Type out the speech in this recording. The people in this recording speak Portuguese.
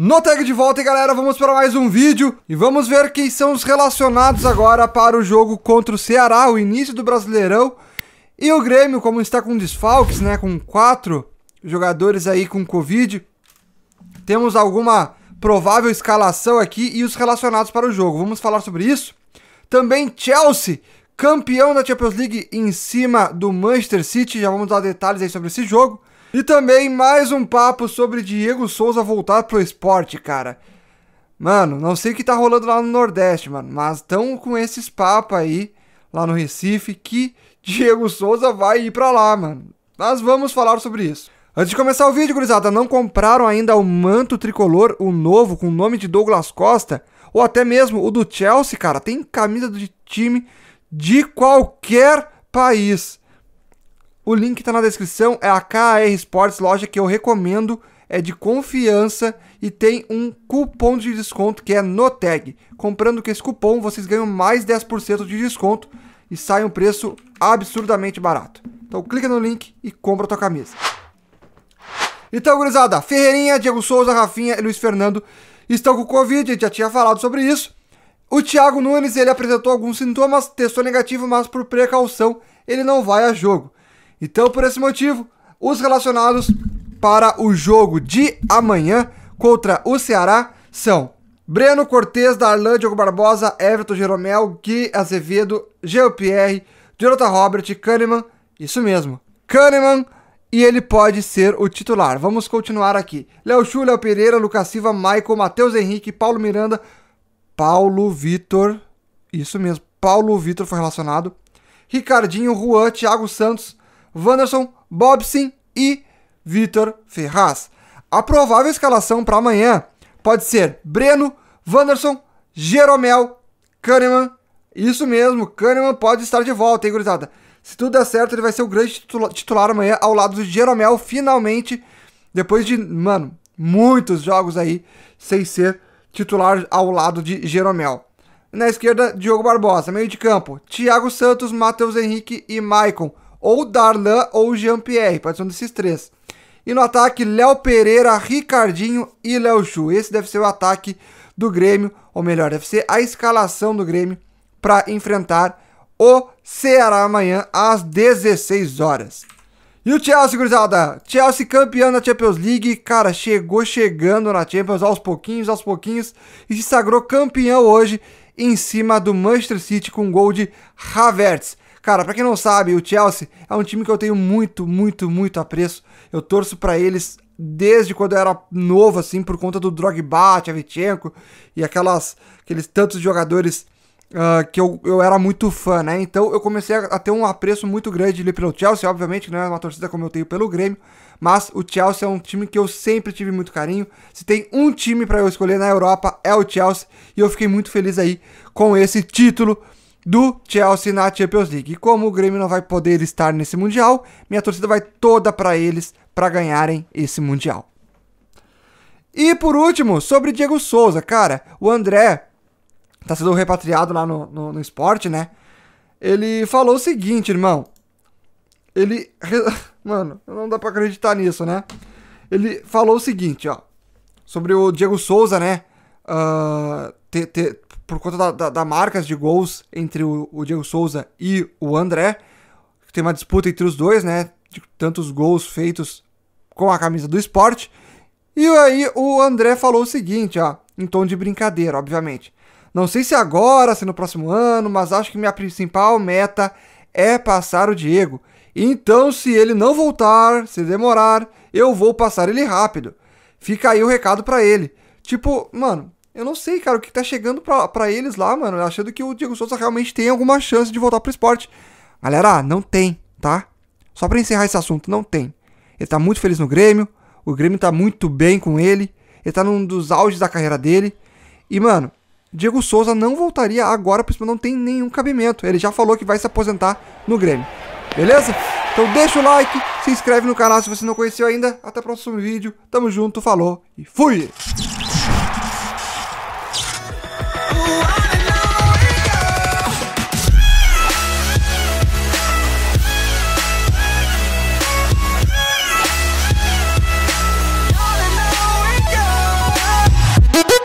No tag de volta, galera, vamos para mais um vídeo e vamos ver quem são os relacionados agora para o jogo contra o Ceará, o início do Brasileirão. E o Grêmio, como está com desfalques, né, com quatro jogadores aí com Covid, temos alguma provável escalação aqui e os relacionados para o jogo. Vamos falar sobre isso. Também Chelsea, campeão da Champions League em cima do Manchester City, já vamos dar detalhes aí sobre esse jogo. E também mais um papo sobre Diego Souza voltar pro esporte, cara. Mano, não sei o que tá rolando lá no Nordeste, mano, mas tão com esses papos aí lá no Recife que Diego Souza vai ir pra lá, mano. Nós vamos falar sobre isso. Antes de começar o vídeo, gurizada, não compraram ainda o manto tricolor, o novo, com o nome de Douglas Costa? Ou até mesmo o do Chelsea, cara, tem camisa de time de qualquer país. O link está na descrição, é a KR Sports, loja que eu recomendo, é de confiança e tem um cupom de desconto que é NOTEG. Comprando com esse cupom, vocês ganham mais 10% de desconto e sai um preço absurdamente barato. Então clica no link e compra a tua camisa. Então, gurizada, Ferreirinha, Diego Souza, Rafinha e Luiz Fernando estão com Covid, a gente já tinha falado sobre isso. O Thiago Nunes, ele apresentou alguns sintomas, testou negativo, mas por precaução ele não vai a jogo. Então, por esse motivo, os relacionados para o jogo de amanhã contra o Ceará são Breno Cortes, Darlan, Diogo Barbosa, Everton Jeromel, Gui Azevedo, Jean-Pierre, Jonathan Robert, Kahneman, isso mesmo, Kahneman, e ele pode ser o titular. Vamos continuar aqui. Léo Chu, Léo Pereira, Lucas Silva, Michael, Matheus Henrique, Paulo Miranda, Paulo Vitor, isso mesmo, Paulo Vitor foi relacionado, Ricardinho, Juan, Thiago Santos, Wanderson, Bobsin e Vitor Ferraz. A provável escalação para amanhã pode ser Breno, Wanderson, Jeromel, Kahneman. Isso mesmo, Kahneman pode estar de volta, hein, gurizada? Se tudo der certo, ele vai ser o grande titular amanhã ao lado do Jeromel, finalmente, depois de, mano, muitos jogos aí sem ser titular ao lado de Jeromel. Na esquerda, Diogo Barbosa. Meio de campo, Thiago Santos, Matheus Henrique e Maicon ou Darlan ou Jean-Pierre, pode ser um desses três. E no ataque, Léo Pereira, Ricardinho e Léo Chu. Esse deve ser o ataque do Grêmio, ou melhor, deve ser a escalação do Grêmio para enfrentar o Ceará amanhã às 16 horas. E o Chelsea, gurizada? Chelsea campeão da Champions League. Cara, chegou chegando na Champions aos pouquinhos, aos pouquinhos. E se sagrou campeão hoje em cima do Manchester City com gol de Havertz. Cara, para quem não sabe, o Chelsea é um time que eu tenho muito, muito, muito apreço. Eu torço para eles desde quando eu era novo, assim, por conta do Drogba, Tchavichenko e aquelas, aqueles tantos jogadores uh, que eu, eu era muito fã, né? Então eu comecei a, a ter um apreço muito grande ali pelo Chelsea, obviamente, não é uma torcida como eu tenho pelo Grêmio, mas o Chelsea é um time que eu sempre tive muito carinho. Se tem um time para eu escolher na Europa, é o Chelsea, e eu fiquei muito feliz aí com esse título do Chelsea na Champions League. E como o Grêmio não vai poder estar nesse Mundial, minha torcida vai toda para eles para ganharem esse Mundial. E por último, sobre Diego Souza, cara, o André tá sendo repatriado lá no, no, no esporte, né? Ele falou o seguinte, irmão. Ele. Mano, não dá pra acreditar nisso, né? Ele falou o seguinte, ó. Sobre o Diego Souza, né? Uh, ah, ter, ter por conta da, da, da marcas de gols entre o, o, Diego Souza e o André. Tem uma disputa entre os dois, né? De tantos gols feitos com a camisa do esporte. E aí o André falou o seguinte, ó, em tom de brincadeira, obviamente. Não sei se agora, se no próximo ano, mas acho que minha principal meta é passar o Diego. Então, se ele não voltar, se demorar, eu vou passar ele rápido. Fica aí o recado para ele. Tipo, mano, eu não sei, cara, o que tá chegando pra, pra eles lá, mano, achando que o Diego Souza realmente tem alguma chance de voltar pro esporte. Galera, não tem, tá? Só pra encerrar esse assunto, não tem. Ele tá muito feliz no Grêmio, o Grêmio tá muito bem com ele, ele tá num dos auges da carreira dele. E, mano, Diego Souza não voltaria agora, porque não tem nenhum cabimento. Ele já falou que vai se aposentar no Grêmio. Beleza? Então deixa o like, se inscreve no canal se você não conheceu ainda. Até o próximo vídeo. Tamo junto, falou e fui!